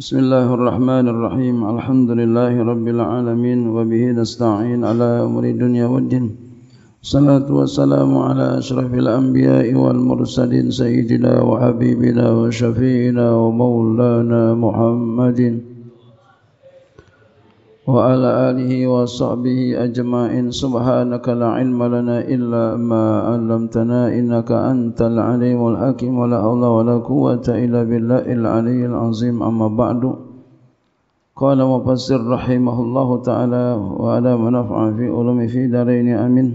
بسم الله الرحمن الرحيم الحمد لله رب العالمين وبه نستعين على أمور الدنيا والدين صلاة والسلام على أشرف الأنبياء والمرسلين سيدنا وحبيبنا وشفينا ومولانا محمدٍ وعلى آله وصحبه أجمعين سبحانك لا علم لنا إلا ما علمتنا إنك أنت العليم الحكيم ولا حول ولا قوة إلا بالله العلي العظيم أما بعد قال مفسر رحمه الله تعالى وعلى من نفع في علوم في دارين أمين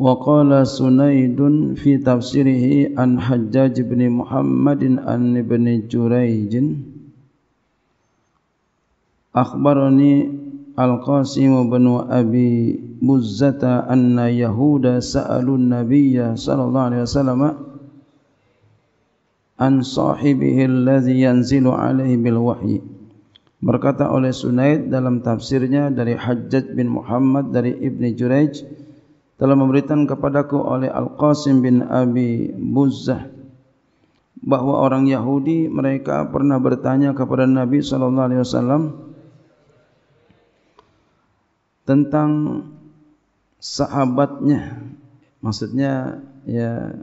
وقال سنيد في تفسيره عن حجاج بن محمد عن ابن جريج akhbarani al-qasim bin abi muzzata anna yahuda sa'alu Nabiyya sallallahu alaihi wasallam an sahibihi alladhi yanzilu alaihi bil wahyi berkata oleh sunaid dalam tafsirnya dari hajjaj bin muhammad dari Ibn jurayj telah memberitakan kepadaku oleh al-qasim bin abi muzzah bahawa orang yahudi mereka pernah bertanya kepada nabi sallallahu alaihi wasallam tentang sahabatnya maksudnya ya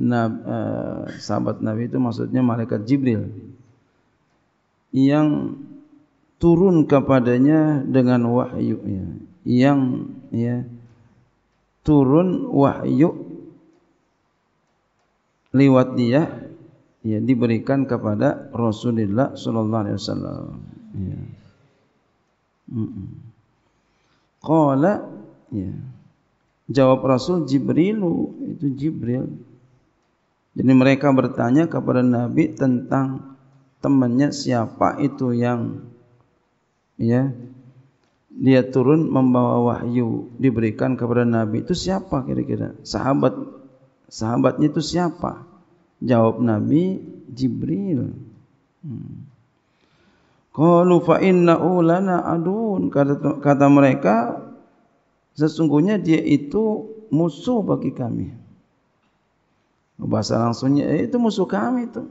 nab, eh, sahabat nabi itu maksudnya malaikat jibril yang turun kepadanya dengan wahyu ya yang ya turun wahyu lewat dia ya diberikan kepada Rasulullah sallallahu alaihi wasallam ya mm -mm. Qala ya. Jawab Rasul Jibril itu Jibril. Jadi mereka bertanya kepada Nabi tentang temannya siapa itu yang ya dia turun membawa wahyu diberikan kepada Nabi itu siapa kira-kira sahabat sahabatnya itu siapa jawab Nabi Jibril hmm. Qalu fa inna ulana adun kata, kata mereka sesungguhnya dia itu musuh bagi kami. Bahasa langsungnya eh, itu musuh kami itu.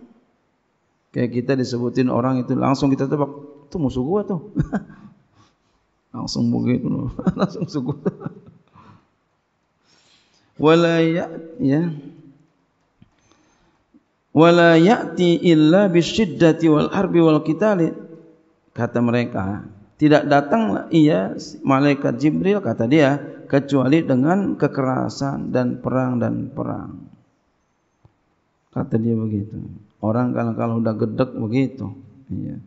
Kayak kita disebutin orang itu langsung kita tebak itu musuh gua tuh. langsung begitu langsung suku. gua. Wala ya ya. Wala ya'ti illa bisyiddati wal harbi wal qitali kata mereka tidak datanglah ia malaikat Jibril kata dia kecuali dengan kekerasan dan perang dan perang kata dia begitu orang kalau kalau sudah gedek begitu iya.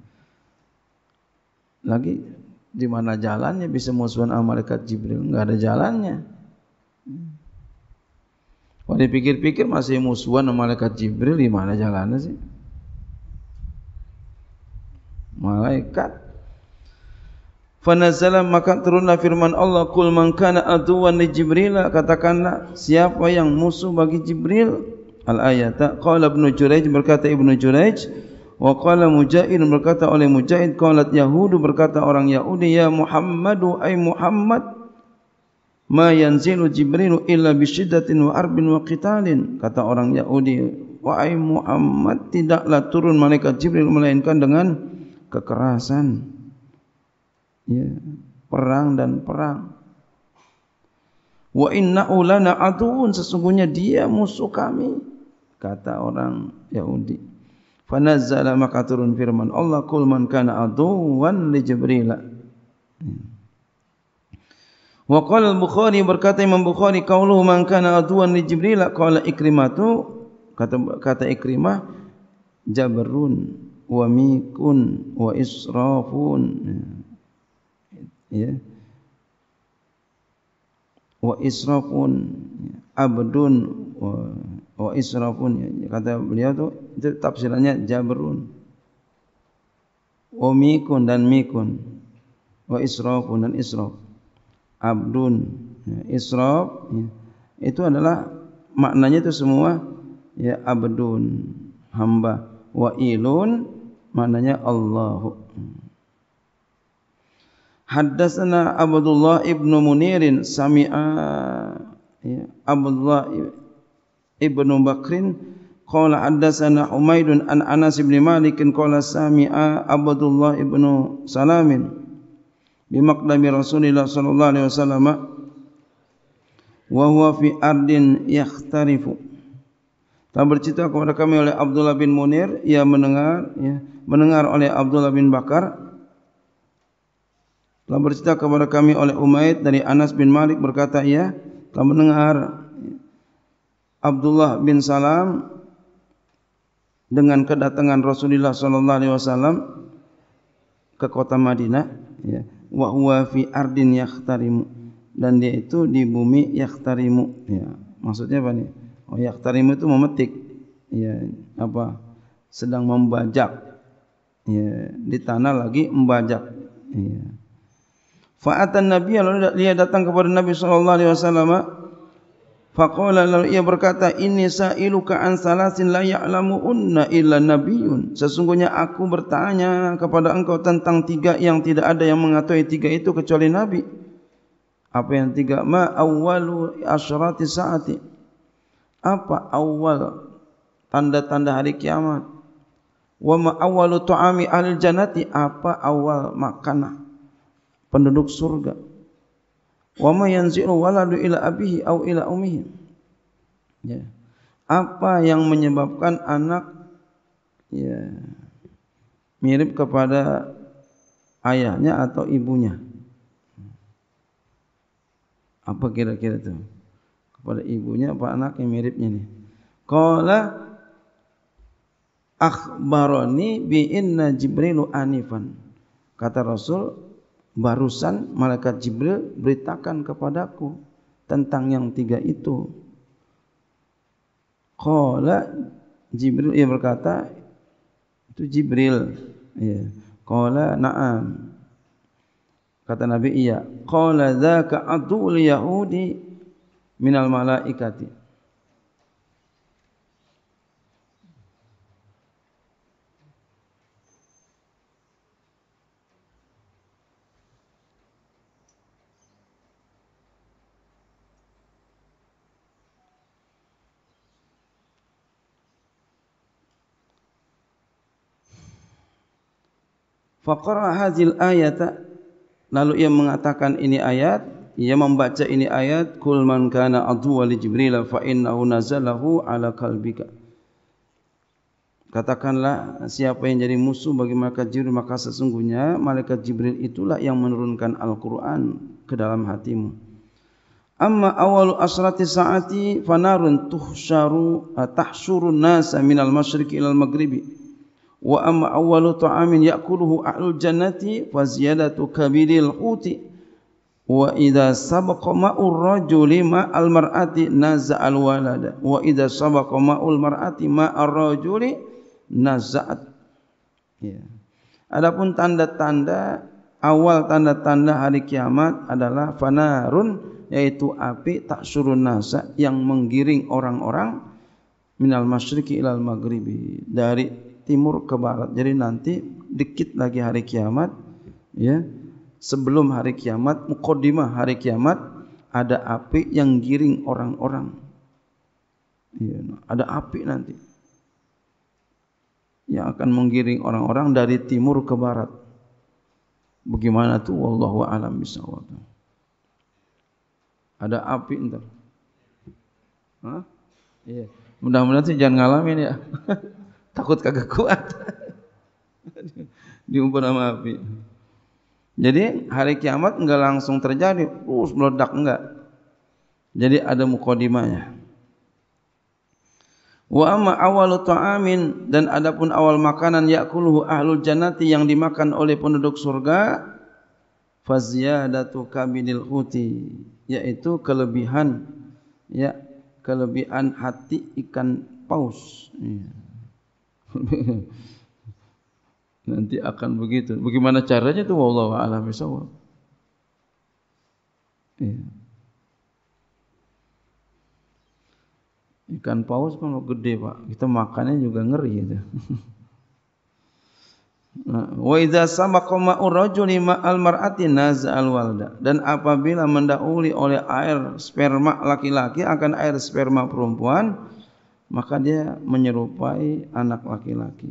lagi di mana jalannya bisa musuhan sama malaikat Jibril enggak ada jalannya kalau dipikir-pikir masih musuhan sama malaikat Jibril di mana jalannya sih malaikat Fanazala maka turunlah firman Allah kul man kana aduwan li jibril katakanlah siapa yang musuh bagi Jibril al ayata qala ibnu jurayj berkata ibnu jurayj wa qala mujahid berkata oleh mujahid qalat yahudu berkata orang yahudi ya muhammadu ay muhammad ma yanzilu jibrilu illa bisyiddatin wa arbin wa qitalin kata orang yahudi wa ay muhammad tidaklah turun malaikat jibril melainkan dengan kekerasan, ya, perang dan perang. Wa inna ulana aduun sesungguhnya dia musuh kami kata orang Yahudi. Fanazzala maka turun firman Allah kul man kana aduwan li Jibril. Ya. Wa qala al-Bukhari berkata Imam Bukhari qawlu man kana aduwan li Jibril qala Ikrimah kata kata Ikrimah Jabrun wa mikun wa israfun ya wa israfun abdun wa, israfun ya, kata beliau tu itu tafsirannya jabrun wa mikun dan mikun wa israfun dan israf abdun ya. israf ya. itu adalah maknanya itu semua ya abdun hamba wa ilun maknanya Allah. Haddatsana Abdullah ibn Munirin sami'a ya, Abdullah ibn Bakrin qala haddatsana Umaidun an Anas ibn Malikin qala sami'a Abdullah ibn Salamin bi maqdami Rasulillah sallallahu alaihi wasallam wa huwa fi ardin yakhtarifu Tak bercerita kepada kami oleh Abdullah bin Munir ia mendengar ya, mendengar oleh Abdullah bin Bakar telah bercerita kepada kami oleh Umaid dari Anas bin Malik berkata ia telah mendengar Abdullah bin Salam dengan kedatangan Rasulullah sallallahu alaihi wasallam ke kota Madinah ya wa huwa fi ardin yahtarimu dan dia itu di bumi yahtarimu ya maksudnya apa nih oh yahtarimu itu memetik ya apa sedang membajak ya, di tanah lagi membajak. Ya. Fa'atan Nabi lalu dia datang kepada Nabi sallallahu alaihi wasallam. Faqala lalu ia berkata, "Inni sa'iluka an salasin la ya'lamu unna illa nabiyyun." Sesungguhnya aku bertanya kepada engkau tentang tiga yang tidak ada yang mengetahui tiga itu kecuali nabi. Apa yang tiga? Ma awwalu asyrati sa'ati. Apa awal tanda-tanda hari kiamat? Wa ma awwalu tu'ami ahli jannati apa awal makanan penduduk surga. Wa ma yanzilu waladu ila abihi aw ila ummihi. Ya. Apa yang menyebabkan anak ya mirip kepada ayahnya atau ibunya? Apa kira-kira itu? Kepada ibunya apa anak yang miripnya nih? Qala akhbaroni bi inna jibrilu anifan kata rasul barusan malaikat jibril beritakan kepadaku tentang yang tiga itu qala jibril ia berkata itu jibril ya qala na'am kata nabi iya qala dzaka atul yahudi minal malaikati Faqara hadzal ayata lalu ia mengatakan ini ayat ia membaca ini ayat kul man kana adu wa jibril fa innahu nazalahu ala kalbika katakanlah siapa yang jadi musuh bagi malaikat jibril maka sesungguhnya malaikat jibril itulah yang menurunkan Al-Qur'an ke dalam hatimu amma awalu asrati saati fanarun tuhsharu tahsurun nasa minal masyriqi ilal maghribi wa amma awwalu ta'amin ya'kuluhu ahlul jannati fa ziyadatu kabiril quti wa idza sabaqa ma'ur rajuli ma'al mar'ati naza'al walada wa idza sabaqa ma'ul mar'ati ma'ar rajuli naza'at ya adapun tanda-tanda awal tanda-tanda hari kiamat adalah fanarun yaitu api tak suruh nasa yang menggiring orang-orang minal masyriki ilal maghribi dari timur ke barat. Jadi nanti dikit lagi hari kiamat, ya. Sebelum hari kiamat, mukodima hari kiamat ada api yang giring orang-orang. Ya, ada api nanti yang akan menggiring orang-orang dari timur ke barat. Bagaimana tu? Allah wa a'lam Bismillah. Ada api entar. Hah? Mudah-mudahan sih jangan ngalamin ya. takut kagak kuat. di Diumpan sama api. Jadi hari kiamat enggak langsung terjadi, terus meledak enggak. Jadi ada mukodimanya. Wa amma awalu ta'amin dan adapun awal makanan yakuluhu ahlul jannati yang dimakan oleh penduduk surga faziyadatu kabidil khuti yaitu kelebihan ya kelebihan hati ikan paus. Nanti akan begitu. Bagaimana caranya itu wallahu a'lam bishawab. Iya. Ikan paus kan gede, Pak, kita makannya juga ngeri Ya. Wa idza samaqa ma'u rajuli ma'al mar'ati naza'al walda. Dan apabila mendahului oleh air sperma laki-laki akan air sperma perempuan, maka dia menyerupai anak laki-laki.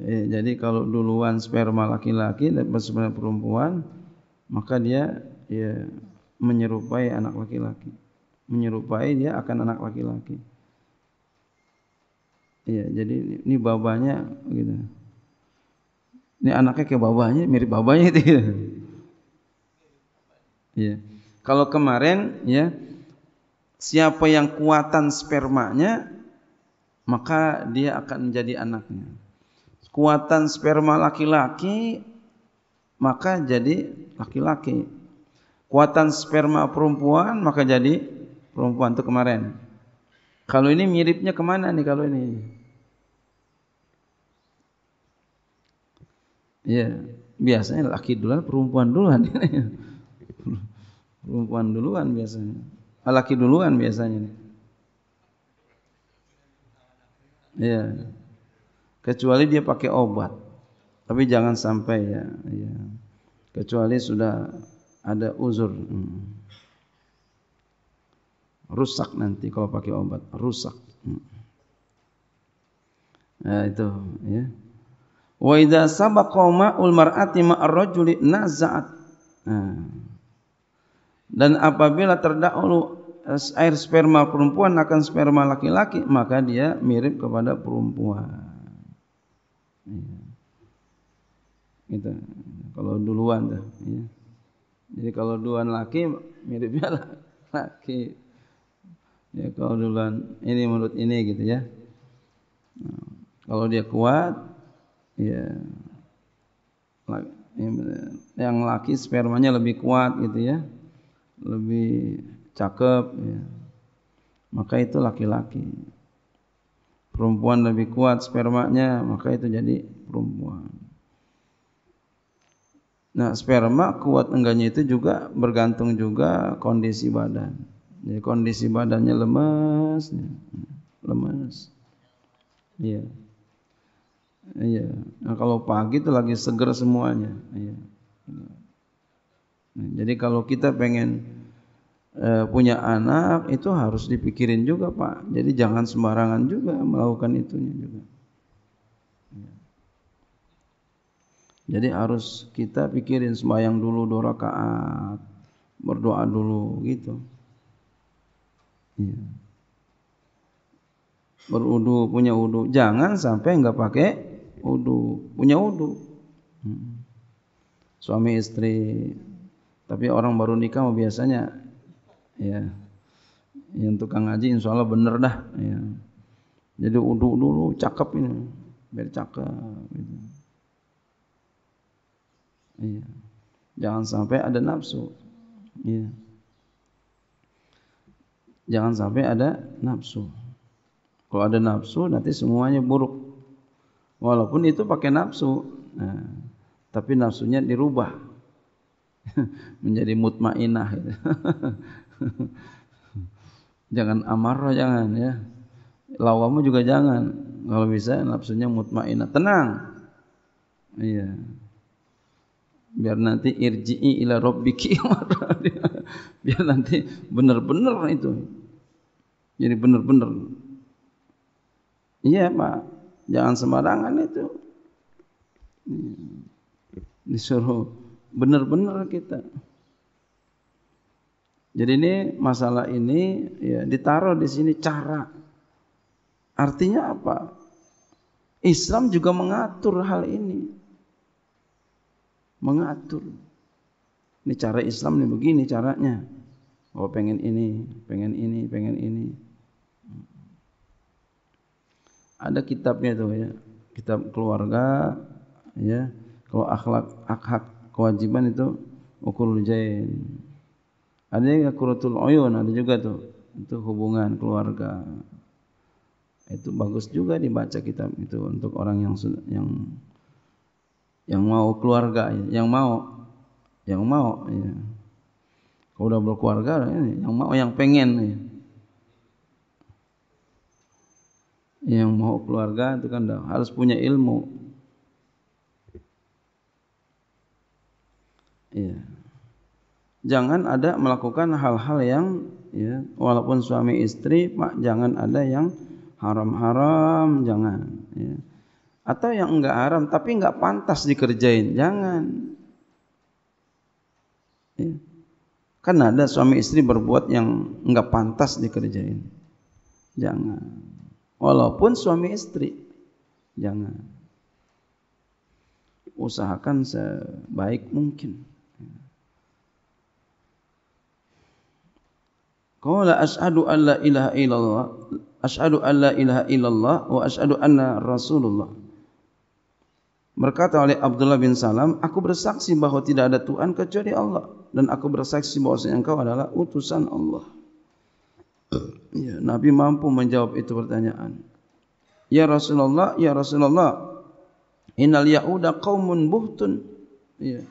Eh, jadi kalau duluan sperma laki-laki dapat sperma perempuan, maka dia ya menyerupai anak laki-laki. Menyerupai dia akan anak laki-laki. Iya, -laki. jadi ini babanya gitu. Ini anaknya kayak babanya, mirip babanya itu. Iya. Kalau kemarin ya, siapa yang kuatan spermanya maka dia akan menjadi anaknya kuatan sperma laki-laki maka jadi laki-laki kuatan sperma perempuan maka jadi perempuan itu kemarin kalau ini miripnya kemana nih kalau ini ya biasanya laki duluan perempuan duluan perempuan duluan biasanya Lelaki duluan biasanya. Ya. Kecuali dia pakai obat. Tapi jangan sampai ya. ya. Kecuali sudah ada uzur. Hmm. Rusak nanti kalau pakai obat. Rusak. Hmm. Ya, itu ya. Wa idza sabaqa ma'ul mar'ati ma'ar rajuli naza'at. Dan apabila terdahulu Eh, air sperma perempuan akan sperma laki-laki maka dia mirip kepada perempuan. Iya. Gitu. Kalau duluan dah. Ya. Jadi kalau duluan laki miripnya laki. Ya kalau duluan ini menurut ini gitu ya. kalau dia kuat ya yang laki spermanya lebih kuat gitu ya. Lebih cakep ya. maka itu laki-laki perempuan lebih kuat spermanya maka itu jadi perempuan nah sperma kuat enggaknya itu juga bergantung juga kondisi badan jadi kondisi badannya lemas, ya. lemes iya iya nah kalau pagi itu lagi seger semuanya iya nah, jadi kalau kita pengen E, punya anak itu harus dipikirin juga pak jadi jangan sembarangan juga melakukan itunya juga ya. jadi harus kita pikirin sembahyang dulu dua rakaat berdoa dulu gitu iya. berudu punya udu jangan sampai nggak pakai udu punya udu hmm. suami istri tapi orang baru nikah mau biasanya ya yang tukang ngaji insya Allah bener dah ya. jadi uduk dulu cakep ini biar cakep gitu. ya. jangan sampai ada nafsu ya. jangan sampai ada nafsu kalau ada nafsu nanti semuanya buruk walaupun itu pakai nafsu nah, tapi nafsunya dirubah menjadi mutmainah gitu. jangan amarah jangan ya. Lawamu juga jangan. Kalau bisa nafsunya mutmainah, tenang. Iya. Biar nanti irji'i ila rabbiki Biar nanti benar-benar itu. Jadi benar-benar. Iya, Pak. Jangan sembarangan itu. Disuruh benar-benar kita. Jadi ini masalah ini ya ditaruh di sini cara. Artinya apa? Islam juga mengatur hal ini. Mengatur. Ini cara Islam nih begini caranya. Oh pengen ini, pengen ini, pengen ini. Ada kitabnya tuh ya, kitab keluarga ya. Kalau akhlak hak kewajiban itu ukur jain ada juga kurutul uyun, ada juga tuh. untuk hubungan keluarga. Itu bagus juga dibaca kitab itu untuk orang yang yang yang mau keluarga, yang mau yang mau ya. Kalau udah berkeluarga yang mau yang pengen ya. Yang mau keluarga itu kan harus punya ilmu. Iya. Yeah jangan ada melakukan hal-hal yang ya walaupun suami istri Pak jangan ada yang haram-haram jangan ya. atau yang enggak haram tapi enggak pantas dikerjain jangan ya. kan ada suami istri berbuat yang enggak pantas dikerjain jangan walaupun suami istri jangan usahakan sebaik mungkin Qala ashadu an la ilaha illallah Ashadu an la ilaha illallah Wa ashadu anna rasulullah Berkata oleh Abdullah bin Salam Aku bersaksi bahawa tidak ada Tuhan kecuali Allah Dan aku bersaksi bahawa kau adalah utusan Allah ya, Nabi mampu menjawab itu pertanyaan Ya Rasulullah, Ya Rasulullah Innal Yahuda qawmun buhtun ya.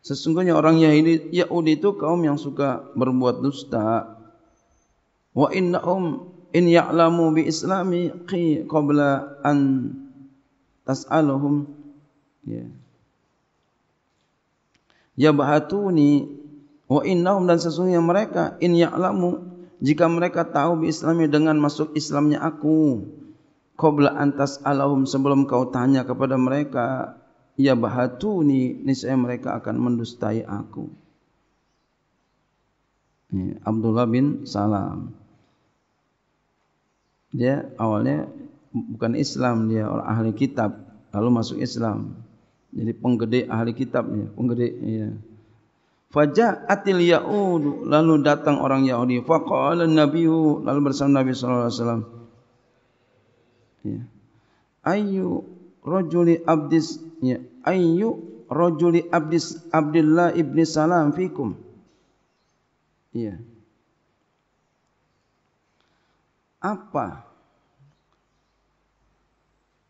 Sesungguhnya orang Yahudi, Yahudi itu kaum yang suka berbuat dusta wa innahum in ya'lamu bi islami qabla an tas'aluhum ya bahatuni. wa innahum dan sesungguhnya mereka in ya'lamu jika mereka tahu bi islami dengan masuk islamnya aku qabla an tas'aluhum sebelum kau tanya kepada mereka Ya bahatuni, niscaya mereka akan mendustai aku ini, Abdullah bin Salam. Dia awalnya bukan Islam dia orang ahli kitab lalu masuk Islam. Jadi penggede ahli kitab ya, penggede ya. Faja'atil Ya'ud lalu datang orang Yahudi faqala nabiyyu lalu bersama Nabi sallallahu alaihi wasallam. Ya. Ayyu rajuli abdis ya ayyu rajuli abdis Abdullah ibni Salam fikum. Iya. Apa?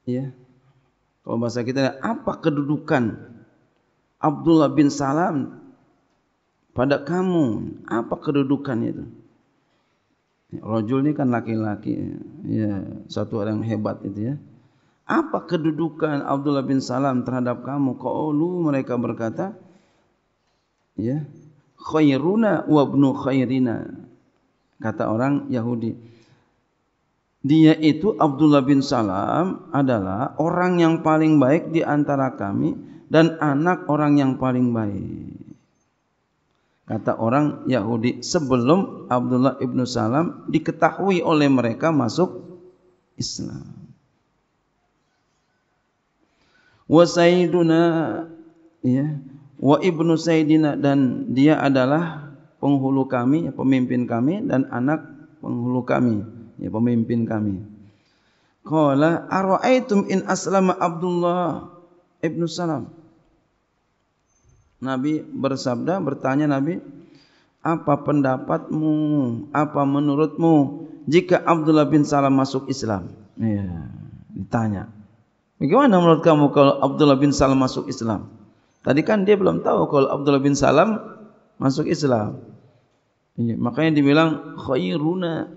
Iya. Kalau bahasa kita apa kedudukan Abdullah bin Salam pada kamu? Apa kedudukan itu? Rajul ini kan laki-laki, ya, satu orang yang hebat itu ya. Apa kedudukan Abdullah bin Salam terhadap kamu? Kau lu mereka berkata, ya, khairuna wa ibnu khairina. Kata orang Yahudi. Dia itu Abdullah bin Salam adalah orang yang paling baik di antara kami dan anak orang yang paling baik. Kata orang Yahudi sebelum Abdullah ibnu Salam diketahui oleh mereka masuk Islam. Wa sayyiduna ya wa ibnu sayyidina dan dia adalah penghulu kami pemimpin kami dan anak penghulu kami ya pemimpin kami qala araaitum in aslama abdullah ibnu salam nabi bersabda bertanya nabi apa pendapatmu apa menurutmu jika abdullah bin salam masuk islam ya ditanya bagaimana menurut kamu kalau abdullah bin salam masuk islam Tadi kan dia belum tahu kalau Abdullah bin Salam masuk Islam. Ya, makanya dibilang khairuna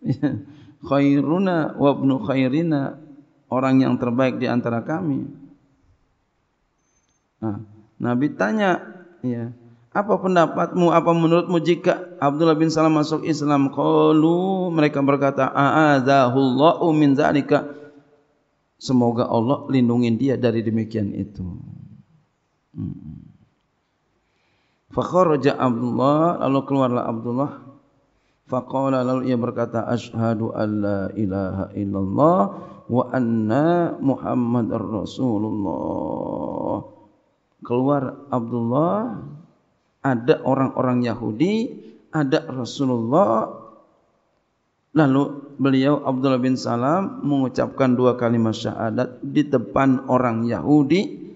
khairuna wa ibnu khairina orang yang terbaik di antara kami. Nah, Nabi tanya, ya, apa pendapatmu? Apa menurutmu jika Abdullah bin Salam masuk Islam? Kalau mereka berkata, Aadahulillahu min zalika. Semoga Allah lindungi dia dari demikian itu. Fakharaja Abdullah lalu keluarlah Abdullah faqala lalu ia berkata asyhadu alla ilaha illallah wa anna Muhammad rasulullah keluar Abdullah ada orang-orang Yahudi ada Rasulullah lalu beliau Abdullah bin Salam mengucapkan dua kalimat syahadat di depan orang Yahudi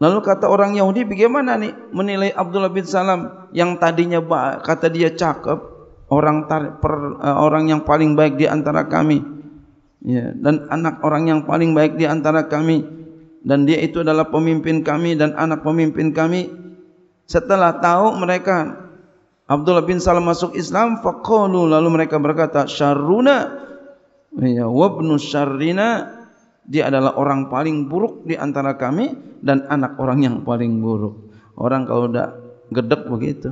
Lalu kata orang Yahudi, bagaimana nih menilai Abdullah bin Salam yang tadinya kata dia cakep, orang tar, per, uh, orang yang paling baik di antara kami. Ya, dan anak orang yang paling baik di antara kami dan dia itu adalah pemimpin kami dan anak pemimpin kami. Setelah tahu mereka Abdullah bin Salam masuk Islam, fakohlu lalu mereka berkata, "Syarruna ya wabnu ibnu dia adalah orang paling buruk di antara kami dan anak orang yang paling buruk. Orang kalau dah gedek begitu.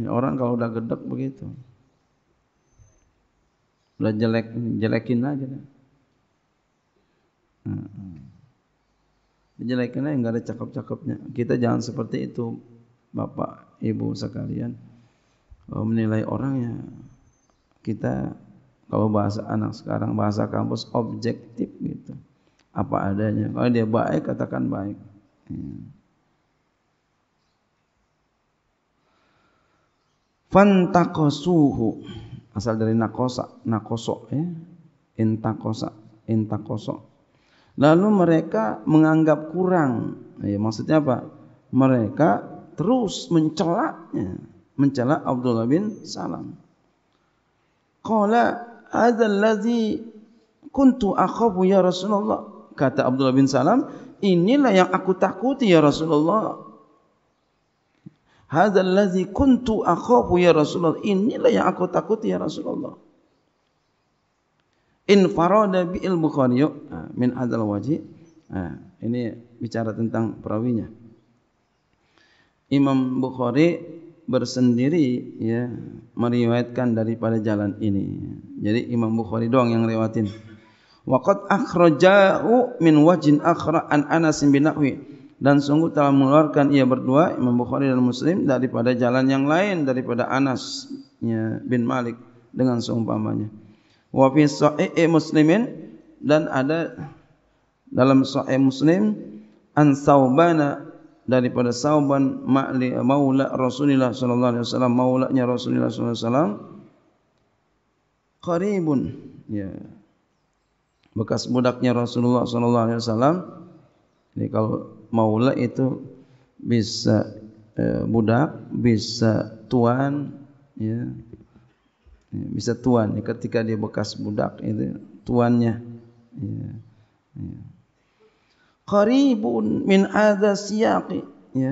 Ini orang kalau dah gedek begitu. dah jelek, jelekin aja deh. Hmm. Jelekin aja enggak ada cakep-cakepnya. Kita jangan seperti itu, Bapak, Ibu sekalian. Oh, menilai orangnya. kita Kalau bahasa anak sekarang bahasa kampus objektif gitu. Apa adanya. Kalau dia baik katakan baik. Ya. Fantakosuhu asal dari nakosa, nakoso ya. Intakosa, intakoso. Lalu mereka menganggap kurang. Ya, maksudnya apa? Mereka terus mencelaknya, mencela Abdullah bin Salam. Kala hadza allazi kuntu akhafu ya Rasulullah kata Abdullah bin Salam inilah yang aku takuti ya Rasulullah hadza allazi kuntu akhafu ya Rasulullah inilah yang aku takuti ya Rasulullah in farada bi al bukhari ha, min hadzal waji ha, ini bicara tentang perawinya Imam Bukhari bersendiri ya meriwayatkan daripada jalan ini. Jadi Imam Bukhari doang yang riwayatin. Waqad akhrajahu min wajin akhra an Anas bin Nawawi dan sungguh telah mengeluarkan ia berdua Imam Bukhari dan Muslim daripada jalan yang lain daripada Anas ya, bin Malik dengan seumpamanya. Wa fi sahih Muslimin dan ada dalam sahih Muslim an Saubana daripada sauban ma'li eh, maula Rasulullah sallallahu alaihi wasallam maulanya Rasulullah sallallahu alaihi wasallam qaribun ya bekas budaknya Rasulullah sallallahu alaihi wasallam ini kalau maula itu bisa eh, budak bisa tuan ya. ya bisa tuan ketika dia bekas budak itu tuannya ya, ya qaribun min hadza siyaqi ya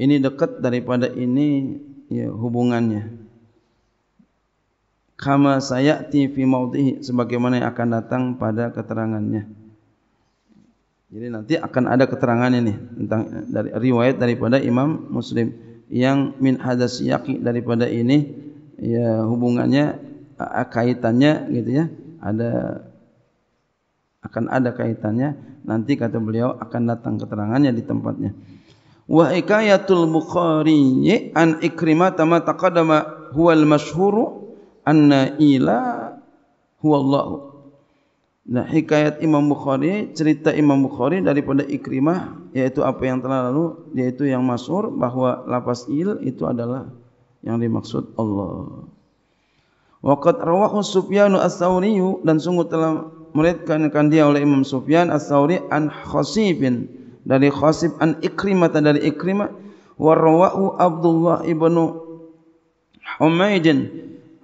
ini dekat daripada ini ya, hubungannya kama sayati fi maudhihi sebagaimana yang akan datang pada keterangannya jadi nanti akan ada keterangan ini tentang dari riwayat daripada Imam Muslim yang min hadza siyaqi daripada ini ya hubungannya kaitannya gitu ya ada akan ada kaitannya nanti kata beliau akan datang keterangannya di tempatnya wa ikayatul bukhari an ikrimah tama taqadama huwa al mashhur anna ila huwa allah nah hikayat imam bukhari cerita imam bukhari daripada ikrimah yaitu apa yang telah lalu yaitu yang masyhur bahwa lapas il itu adalah yang dimaksud Allah. Waqat rawahu Sufyan as-Sauri dan sungguh telah meriwayatkan dia oleh Imam Sufyan As-Sauri an Khasibin dari Khasib an Ikrimah dari Ikrimah wa rawahu Abdullah ibn Humayd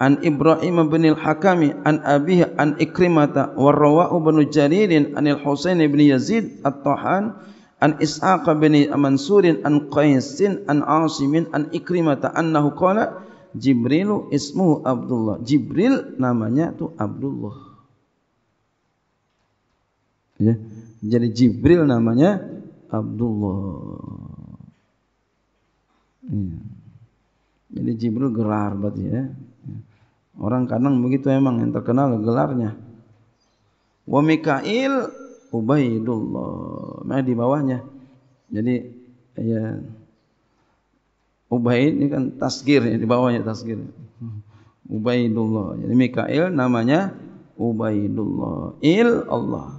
an Ibrahim bin Al-Hakami an Abihi an Ikrimah wa rawahu Ibn Jarir an Al-Husain ibn Yazid At-Tahan an Ishaq bin Mansur an Qais an Asim an Ikrimah annahu qala Jibril ismuhu Abdullah Jibril namanya tu Abdullah Ya. Jadi Jibril namanya Abdullah. Ya. Jadi Jibril gelar berarti ya. ya. Orang kadang begitu emang yang terkenal gelarnya. Wa Mikail Ubaidullah. Nah di bawahnya. Jadi ya Ubaid ini kan tasgir ya, di bawahnya tasgir. Ubaidullah. Jadi Mikail namanya Ubaidullah. Il Allah.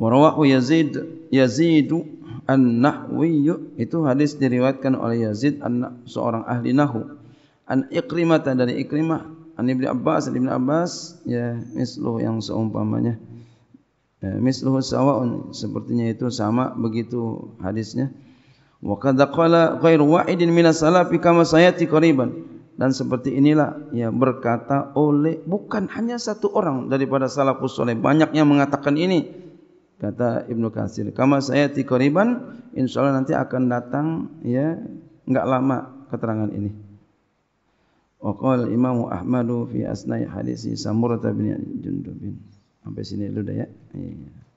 Warawahu Yazid Yazidu An-Nahwiyu itu hadis diriwatkan oleh Yazid an seorang ahli nahwu. An Ikrimah dari Ikrimah An Ibnu Abbas An Ibnu Abbas ya misluh yang seumpamanya. Ya, misluh sawaun sepertinya itu sama begitu hadisnya. Wa qad qala ghairu wa'idin min as-salafi kama sayati qariban. Dan seperti inilah ya berkata oleh bukan hanya satu orang daripada salafus saleh banyak yang mengatakan ini kata Ibnu Katsir kama saya tiqriban insyaallah nanti akan datang ya enggak lama keterangan ini wa qala Imam Ahmad fi asnai hadis Samurah bin Jundub sampai sini dulu dah ya, ya.